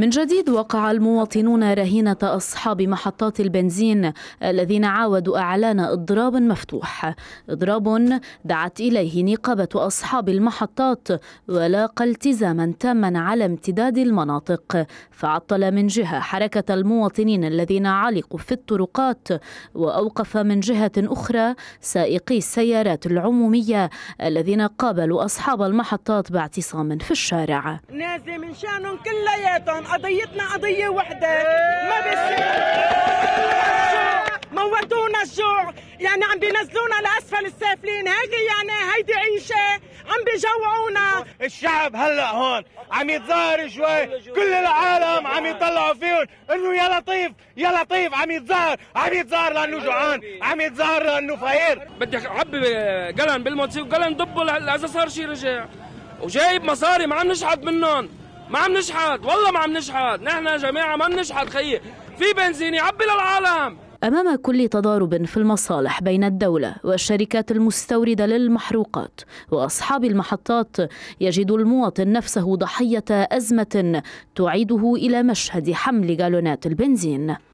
من جديد وقع المواطنون رهينة أصحاب محطات البنزين الذين عاودوا أعلان إضراب مفتوح إضراب دعت إليه نقابة أصحاب المحطات ولاقى التزاما تاما على امتداد المناطق فعطل من جهة حركة المواطنين الذين علقوا في الطرقات وأوقف من جهة أخرى سائقي السيارات العمومية الذين قابلوا أصحاب المحطات باعتصام في الشارع نازل من شانهم كلياتهم قضيتنا قضيه وحده ما بصير موتونا الجوع يعني عم بينزلونا لاسفل السافلين هيدي يعني هيدي عيشه عم بيجوعونا الشعب هلا هون عم يتظاهر شوي كل العالم عم يطلعوا فيهم انه يا لطيف يا لطيف عم يتظاهر عم يتظاهر لانه جوعان عم يتظاهر لانه فقير بدي عبي قلم بالموتسي وقلم ضبه اذا صار شيء رجع وجايب مصاري ما عم نشحط منهم ما عم نشحد والله ما عم نشحد نحن يا جماعه ما بنشحت خيي في بنزين يعبي للعالم أمام كل تضارب في المصالح بين الدولة والشركات المستوردة للمحروقات وأصحاب المحطات يجد المواطن نفسه ضحية أزمة تعيده إلى مشهد حمل جالونات البنزين